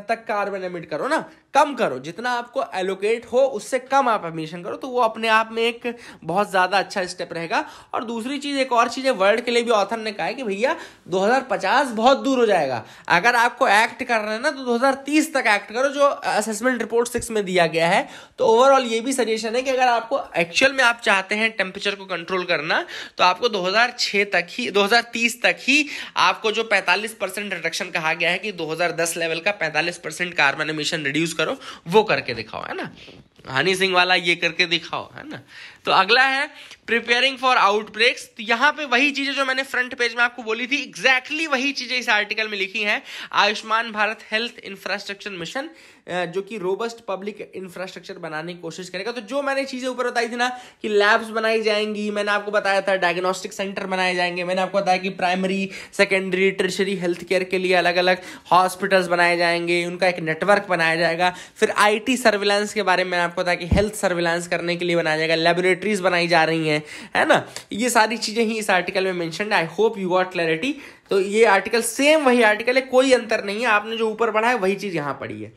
तक कार्बन एमिट करो ना कम करो जितना आपको एलोकेट हो उससे कम आप एडमिशन करो तो वो अपने आप में एक बहुत ज़्यादा अच्छा स्टेप रहेगा और दूसरी चीज़ एक और चीज़ है वर्ल्ड के लिए भी ऑथर ने कहा है कि भैया 2050 बहुत दूर हो जाएगा अगर आपको एक्ट करना है ना तो 2030 तक एक्ट करो जो असेसमेंट रिपोर्ट सिक्स में दिया गया है तो ओवरऑल ये भी सजेशन है कि अगर आपको एक्चुअल में आप चाहते हैं टेम्परेचर को कंट्रोल करना तो आपको दो तक ही दो तक ही आपको जो पैंतालीस परसेंट रिडक्शन कहा गया है कि दो लेवल का पैंतालीस परसेंट कार्बन एमिशन रिड्यूस कर करो वो करके दिखाओ है ना हनी सिंह वाला ये करके दिखाओ है ना तो अगला है प्रिपेयरिंग फॉर आउटब्रेक्स तो यहां पे वही चीजें जो मैंने फ्रंट पेज में आपको बोली थी एग्जैक्टली exactly वही चीजें इस आर्टिकल में लिखी हैं Ayushman Bharat health infrastructure mission जो कि रोबस्ट पब्लिक इंफ्रास्ट्रक्चर बनाने की कोशिश करेगा तो जो मैंने चीजें ऊपर बताई थी ना कि लैब्स बनाई जाएंगी मैंने आपको बताया था डायग्नोस्टिक सेंटर बनाए जाएंगे मैंने आपको बताया कि primary secondary tertiary health care के लिए अलग अलग हॉस्पिटल्स बनाए जाएंगे उनका एक नेटवर्क बनाया जाएगा फिर आई सर्विलांस के बारे में आपको बताया कि हेल्थ सर्विलांस करने के लिए बनाया जाएगा लेबोरेटरी लेबोरेटरीज बनाई जा रही हैं है ना ये सारी चीज़ें ही इस आर्टिकल में mention I hope you got clarity तो ये आर्टिकल सेम वही आर्टिकल है कोई अंतर नहीं है आपने जो ऊपर पढ़ा है वही चीज़ यहाँ पढ़ी है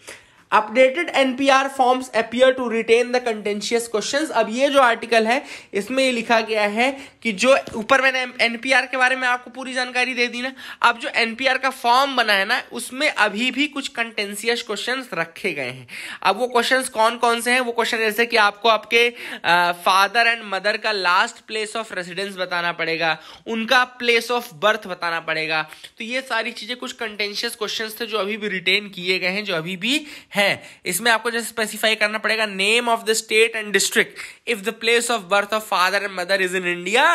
updated NPR forms appear to retain the contentious question अब ये जो आर्टिकल है इसमें ये लिखा गया है कि जो ऊपर मैंने एनपीआर के बारे में आपको पूरी जानकारी दे दी ना अब जो एनपीआर का फॉर्म बना है ना उसमें अभी भी कुछ कंटेंशियस क्वेश्चन रखे गए हैं अब वो क्वेश्चन कौन कौन से हैं वो क्वेश्चन जैसे कि आपको आपके फादर एंड मदर का लास्ट प्लेस ऑफ रेजिडेंस बताना पड़ेगा उनका प्लेस ऑफ बर्थ बताना पड़ेगा तो ये सारी चीजें कुछ कंटेंशियस क्वेश्चन थे जो अभी भी रिटेन किए गए हैं जो अभी भी है इसमें आपको जैसे स्पेसिफाई करना पड़ेगा name of the state and district if the place of birth of father and mother is in India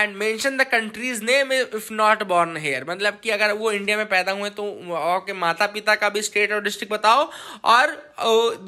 and mention the country's name if not born here मतलब कि अगर वो इंडिया में पैदा हुए तो आपके माता पिता का भी स्टेट और डिस्ट्रिक्ट बताओ और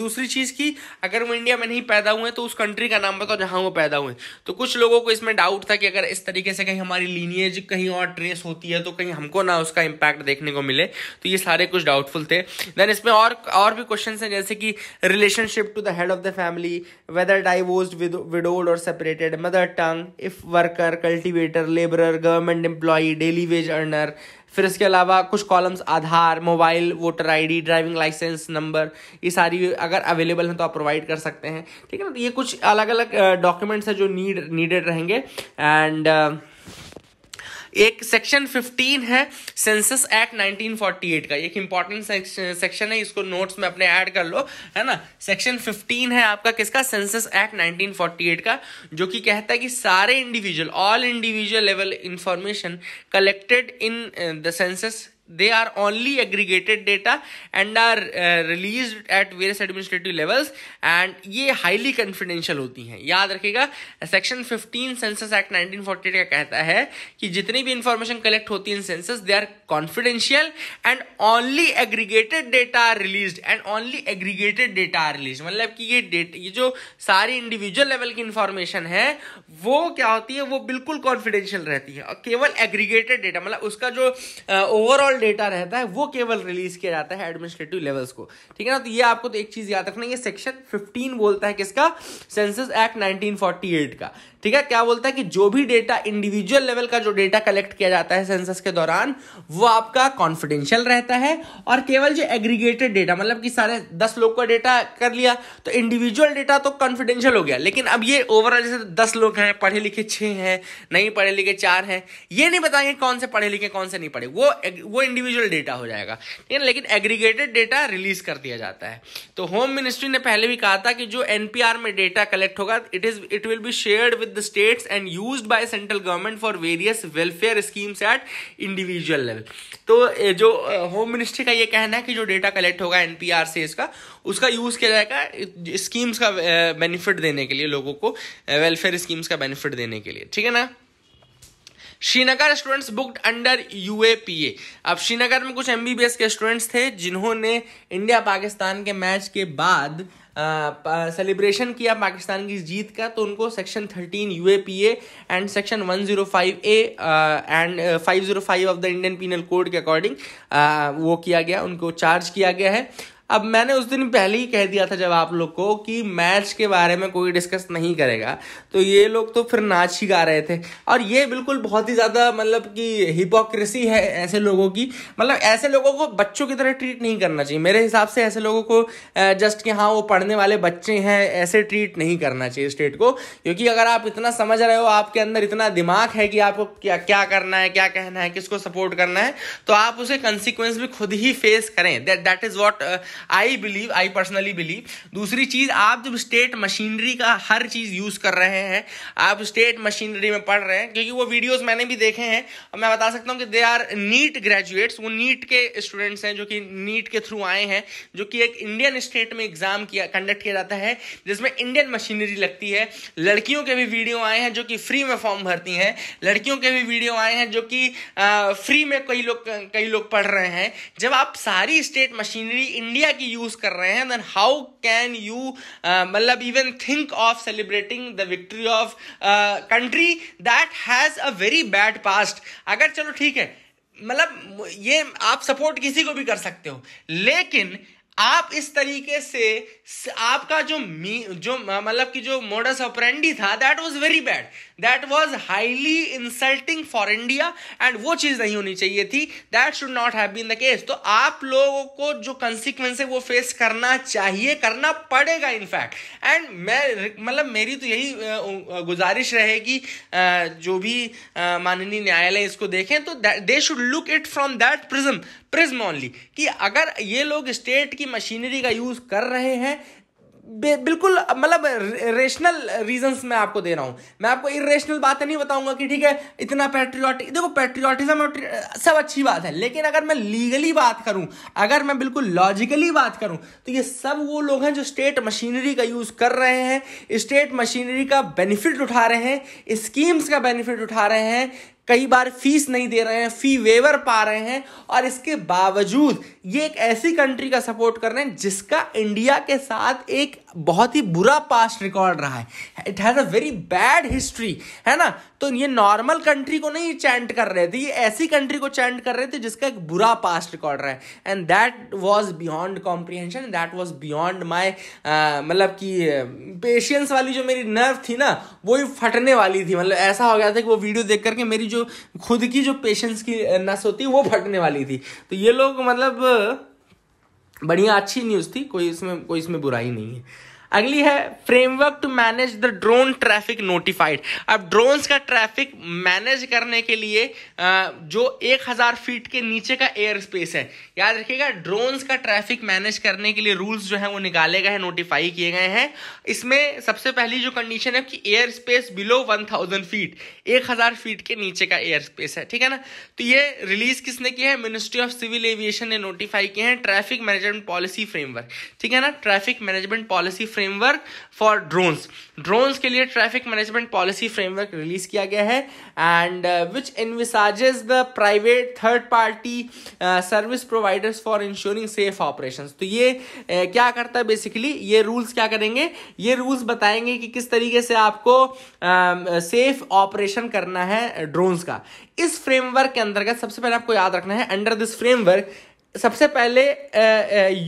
दूसरी चीज की अगर वो इंडिया में नहीं पैदा हुए तो उस कंट्री का नाम बताओ जहां वो पैदा हुए तो कुछ लोगों को इसमें डाउट था कि अगर इस तरीके से कहीं हमारी लीनियज कहीं और ट्रेस होती है तो कहीं हमको ना उसका इंपैक्ट देखने को मिले तो ये सारे कुछ डाउटफुल थे देन इसमें और और भी क्वेश्चन क्वेश्चन हैं जैसे कि relationship to the head of the family whether divorce विडोल्ड और separated mother tongue if worker cultivator labourer government employee daily wage earner फिर इसके अलावा कुछ columns Aadhaar mobile voter ID driving licence number ये सारी अगर अवेलेबल हैं तो आप प्रोवाइड कर सकते हैं ठीक है ना तो ये कुछ अलग अलग डॉक्यूमेंट्स हैं जो नीड नीडेड रहेंगे एंड uh, एक सेक्शन 15 है सेंसस एक्ट 1948 का एक इंपॉर्टेंट सेक्शन है इसको नोट्स में अपने ऐड कर लो है ना सेक्शन 15 है आपका किसका सेंसस एक्ट 1948 का जो कि कहता है कि सारे individual all individual level information collected in the census they are only aggregated data and are uh, released at various administrative levels and ये highly confidential होती हैं याद रखिएगा सेक्शन 15 सेंसस एक्ट 1948 का कहता है कि जितनी भी इंफॉर्मेशन कलेक्ट होती है in census they are confidential and only aggregated data are release and only aggregated data are release मतलब कि ये डेटा ये जो सारी इंडिविजुअल लेवल की इंफॉर्मेशन है वो क्या होती है वो बिल्कुल कॉन्फिडेंशियल रहती है और केवल एग्रीगेटेड डेटा मतलब उसका जो ओवरऑल uh, डेटा रहता है वो केवल रिलीज किया जाता है एडमिनिस्ट्रेटिव लेवल्स को ठीक है ना तो ये आपको तो एक चीज याद रखना ये सेक्शन 15 बोलता है किसका सेंसस एक्ट 1948 का ठीक है क्या बोलता है कि जो भी डेटा इंडिविजुअल लेवल का जो डेटा कलेक्ट किया जाता है सेंसस के दौरान वो आपका कॉन्फिडेंशियल रहता है और केवल जो एग्रीगेटेड डेटा मतलब कि सारे दस लोग का डेटा कर लिया तो इंडिविजुअल डेटा तो कॉन्फिडेंशियल हो गया लेकिन अब ये ओवरऑल जैसे दस लोग हैं पढ़े लिखे छह हैं नहीं पढ़े लिखे चार हैं ये नहीं बताएंगे कौन से पढ़े लिखे कौन से नहीं पढ़े वो वो इंडिविजुअल डेटा हो जाएगा ठीक है लेकिन एग्रीगेटेड डेटा रिलीज कर दिया जाता है तो होम मिनिस्ट्री ने पहले भी कहा था कि जो एनपीआर में डेटा कलेक्ट होगा it is it will be shared with with the states and used by central government for various welfare schemes at individual level तो जो होम मिनिस्ट्री का ये कहना है कि जो डेटा कलेक्ट होगा एनपीआर से इसका उसका यूज किया जाएगा स्कीम्स का बेनिफिट देने के लिए लोगों को वेलफेयर स्कीम्स का बेनिफिट देने के लिए ठीक है ना Srinagar students booked under U अब श्रीनगर में कुछ एमबीबीएस के स्टूडेंट्स थे जिन्होंने इंडिया पाकिस्तान के मैच के बाद सेलिब्रेशन किया पाकिस्तान की जीत का तो उनको section thirteen U and section one zero five A and five zero five of the Indian penal code के अकॉर्डिंग वो किया गया उनको चार्ज किया गया है अब मैंने उस दिन पहले ही कह दिया था जब आप लोग को कि मैच के बारे में कोई डिस्कस नहीं करेगा तो ये लोग तो फिर नाच ही गा रहे थे और ये बिल्कुल बहुत ही ज़्यादा मतलब कि हिपोक्रेसी है ऐसे लोगों की मतलब ऐसे लोगों को बच्चों की तरह ट्रीट नहीं करना चाहिए मेरे हिसाब से ऐसे लोगों को जस्ट कि हाँ वो पढ़ने वाले बच्चे हैं ऐसे ट्रीट नहीं करना चाहिए स्टेट को क्योंकि अगर आप इतना समझ रहे हो आपके अंदर इतना दिमाग है कि आपको क्या क्या करना है क्या कहना है किसको सपोर्ट करना है तो आप उसे कंसिक्वेंस भी खुद ही फेस करें that is what I believe I personally believe दूसरी चीज आप जब स्टेट मशीनरी का हर चीज यूज कर रहे हैं आप स्टेट मशीनरी में पढ़ रहे हैं क्योंकि वो वीडियोस मैंने भी देखे हैं और मैं बता सकता हूँ कि दे आर नीट ग्रेजुएट्स वो नीट के स्टूडेंट्स हैं जो कि नीट के थ्रू आए हैं जो कि एक इंडियन स्टेट में एग्जाम किया कंडक्ट किया जाता है जिसमें इंडियन मशीनरी लगती है लड़कियों के भी वीडियो आए हैं जो कि फ्री में फॉर्म भरती हैं लड़कियों के भी वीडियो आए हैं जो कि फ्री में कई लोग कई लोग पढ़ रहे हैं जब आप सारी स्टेट मशीनरी इंडिया मीडिया की यूज कर रहे हैं देन हाउ कैन यू मतलब even think of celebrating the victory of country that has a very bad past अगर चलो ठीक है मतलब ये आप सपोर्ट किसी को भी कर सकते हो लेकिन आप इस तरीके से आपका जो मी जो मतलब कि जो मोडस ऑपरेंडी था that was very bad that was highly insulting for India and वो चीज नहीं होनी चाहिए थी that should not have been the case तो आप लोगों को जो कंसिक्वेंस है वो फेस करना चाहिए करना पड़ेगा इनफैक्ट एंड मैं मतलब मेरी तो यही गुजारिश रहेगी जो भी माननीय न्यायालय इसको देखें तो they should look it from that prism prism only कि अगर ये लोग स्टेट की मशीनरी का यूज कर रहे हैं बिल्कुल मतलब रेशनल रीजंस मैं आपको दे रहा हूँ मैं आपको इरेशनल बातें नहीं बताऊंगा कि ठीक है इतना पेट्रियाटिक देखो पेट्रियाटिज्म सब अच्छी बात है लेकिन अगर मैं लीगली बात करूँ अगर मैं बिल्कुल लॉजिकली बात करूँ तो ये सब वो लोग हैं जो स्टेट मशीनरी का यूज़ कर रहे हैं स्टेट मशीनरी का बेनिफिट उठा रहे हैं स्कीम्स का बेनिफिट उठा रहे हैं कई बार फीस नहीं दे रहे हैं फी वेवर पा रहे हैं और इसके बावजूद ये एक ऐसी कंट्री का सपोर्ट कर रहे हैं जिसका इंडिया के साथ एक बहुत ही बुरा पास्ट रिकॉर्ड रहा है it has a very bad history है ना तो ये नॉर्मल कंट्री को नहीं चैंट कर रहे थे ये ऐसी कंट्री को चैंट कर रहे थे जिसका एक बुरा पास्ट रिकॉर्ड रहा है and that was beyond comprehension that was beyond my मतलब कि पेशेंस वाली जो मेरी नर्व थी ना वो ही फटने वाली थी मतलब ऐसा हो गया था कि वो वीडियो देख करके मेरी जो खुद की जो पेशेंस की नस होती है वो फटने वाली थी तो ये लोग मतलब बढ़िया अच्छी न्यूज़ थी कोई इसमें कोई इसमें बुराई नहीं है अगली है framework to manage the drone traffic notified अब ड्रोन्स का ट्रैफिक मैनेज करने के लिए जो 1000 फीट के नीचे का एयर स्पेस है याद रखिएगा ड्रोन्स का ट्रैफिक मैनेज करने के लिए रूल्स जो है वो निकाले गए हैं नोटिफाई किए गए हैं इसमें सबसे पहली जो कंडीशन है कि air space below 1000 feet 1000 feet के नीचे का एयर स्पेस है ठीक है ना तो ये रिलीज किसने किया है मिनिस्ट्री ऑफ सिविल एविएशन ने नोटिफाई किए हैं ट्रैफिक मैनेजमेंट पॉलिसी फ्रेमवर्क ठीक है ना traffic management policy framework for drones drones के लिए traffic management policy framework release किया गया है and which envisages the private third party service providers for ensuring safe operation तो ये uh, क्या करता है बेसिकली ये रूल्स क्या करेंगे ये रूल्स बताएंगे कि किस तरीके से आपको सेफ uh, ऑपरेशन करना है ड्रोन्स का इस फ्रेमवर्क के अंतर्गत सबसे पहले आपको याद रखना है अंडर दिस फ्रेमवर्क सबसे पहले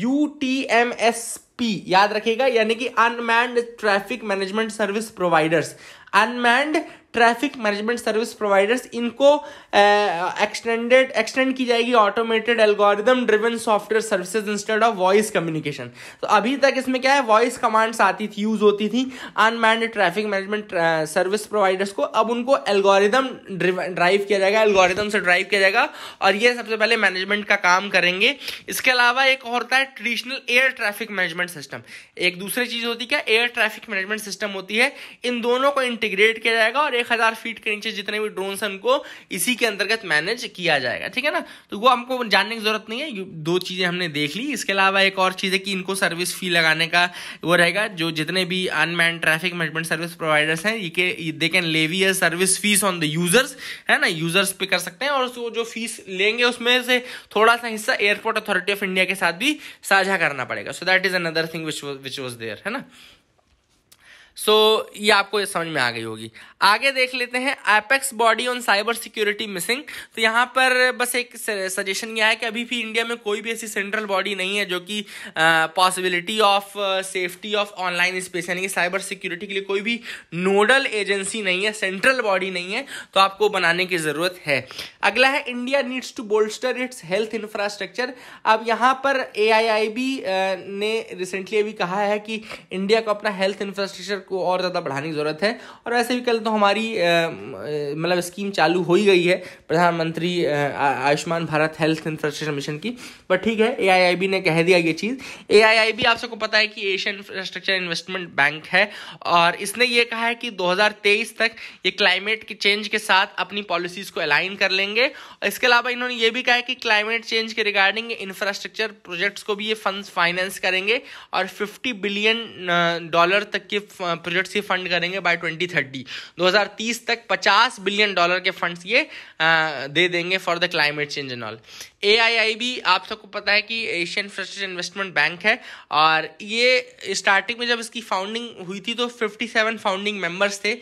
U T M S P याद रखिएगा यानी कि unmanned traffic management service providers unmanned traffic management service providers इनको एक्सटेंडेड एक्सटेंड की जाएगी automated algorithm driven software services instead of voice communication तो अभी तक इसमें क्या है वॉइस कमांड्स आती थी यूज होती थी unmanned traffic management service providers को अब उनको एल्गोरिदम ड्राइव किया जाएगा एल्गोरिदम से ड्राइव किया जाएगा और ये सबसे पहले मैनेजमेंट का काम करेंगे इसके अलावा एक और होता है traditional air traffic management system एक दूसरी चीज होती है क्या एयर ट्रैफिक मैनेजमेंट सिस्टम होती है इन दोनों को इंटीग्रेट किया जाएगा और एक हजार फीट के नीचे जितने भी ड्रोन है उनको इसी के अंतर्गत मैनेज किया जाएगा ठीक है ना तो वो हमको जानने की जरूरत नहीं है दो चीजें हमने देख ली इसके अलावा एक और चीज है कि इनको सर्विस फी लगाने का वो रहेगा जो जितने भी unmanned traffic management service providers हैं they can levy a service fee on the users है ना यूजर्स पे कर सकते हैं और उसको जो फीस लेंगे उसमें से थोड़ा सा हिस्सा एयरपोर्ट अथॉरिटी ऑफ इंडिया के साथ भी साझा करना पड़ेगा so that is another thing which was there है ना सो so, ये आपको समझ में आ गई होगी आगे देख लेते हैं apex body on cyber security missing तो यहाँ पर बस एक सजेशन यह है कि अभी भी इंडिया में कोई भी ऐसी सेंट्रल बॉडी नहीं है जो कि possibility of safety of online space यानी कि साइबर सिक्योरिटी के लिए कोई भी नोडल एजेंसी नहीं है सेंट्रल बॉडी नहीं है तो आपको बनाने की ज़रूरत है अगला है India needs to bolster its health infrastructure अब यहाँ पर ए ने रिसेंटली अभी कहा है कि इंडिया को अपना हेल्थ इंफ्रास्ट्रक्चर को और ज़्यादा बढ़ाने की ज़रूरत है और वैसे भी कल तो हमारी मतलब स्कीम चालू हो ही गई है प्रधानमंत्री Ayushman Bharat health infrastructure mission की बट ठीक है बी ने कह दिया ये चीज़ बी आप सबको पता है कि एशियन इंफ्रास्ट्रक्चर इन्वेस्टमेंट बैंक है और इसने ये कहा है कि 2023 तक ये क्लाइमेट के चेंज के साथ अपनी पॉलिसीज़ को अलाइन कर लेंगे और इसके अलावा इन्होंने ये भी कहा है कि क्लाइमेट चेंज के रिगार्डिंग इंफ्रास्ट्रक्चर प्रोजेक्ट्स को भी ये फंड फाइनेंस करेंगे और फिफ्टी बिलियन डॉलर तक के प्रोजेक्ट्स ये फंड करेंगे बाय ट्वेंटी थर्टी 2030 तक 50 बिलियन डॉलर के फंड्स ये दे देंगे for the climate change and all ए आप सबको पता है कि एशियन इंफ्रास्ट्रक्चर इन्वेस्टमेंट बैंक है और ये स्टार्टिंग में जब इसकी फाउंडिंग हुई थी तो 57 फाउंडिंग मेंबर्स थे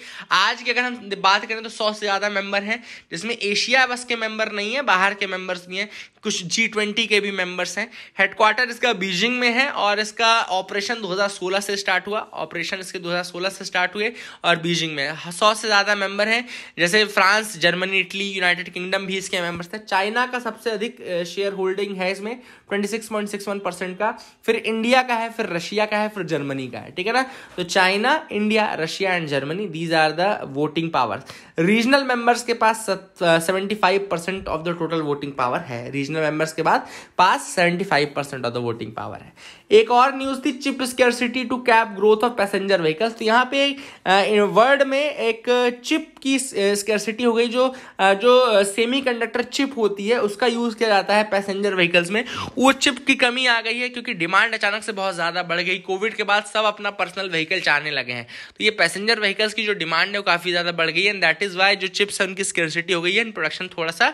आज की अगर हम बात करें तो 100 से ज़्यादा मेंबर हैं जिसमें एशिया बस के मेंबर नहीं है बाहर के मेंबर्स भी हैं कुछ जी ट्वेंटी के भी मेंबर्स हैं हेडक्वार्टर इसका बीजिंग में है और इसका ऑपरेशन 2016 से स्टार्ट हुआ ऑपरेशन इसके 2016 से स्टार्ट हुए और बीजिंग में सौ से ज़्यादा मेंबर हैं जैसे France Germany Italy United Kingdom भी इसके मेंबर्स थे चाइना का सबसे अधिक शेयर होल्डिंग है इसमें 26.61 परसेंट का फिर इंडिया का है फिर रशिया का है फिर जर्मनी का है ठीक है ना तो China India Russia and Germany these are the voting power regional members के पास seventy five percent of the total voting power है रीजनल मेंबर्स के बाद पास seventy five percent of the voting power है एक और न्यूज थी chip scare to cap growth of passenger vehicles तो यहाँ पे वर्ल्ड में एक चिप की स्कैरसिटी हो गई जो जो सेमीकंडक्टर चिप होती है उसका यूज़ किया जाता है पैसेंजर व्हीकल्स में वो चिप की कमी आ गई है क्योंकि डिमांड अचानक से बहुत ज़्यादा बढ़ गई कोविड के बाद सब अपना पर्सनल व्हीकल चाहने लगे हैं तो ये पैसेंजर व्हीकल्स की जो डिमांड है वो काफ़ी ज़्यादा बढ़ गई है एंड दैट इज़ वाई जो चिप्स है उनकी स्कैरसिटी हो गई है एंड प्रोडक्शन थोड़ा सा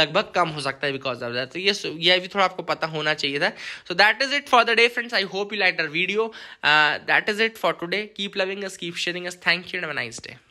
लगभग कम हो सकता है बिकॉज ऑफ दैट तो ये ये भी थोड़ा आपको पता होना चाहिए था so that is it for the day friends I hope you like the video that is it for today keep loving us keep sharing us thank you and nice day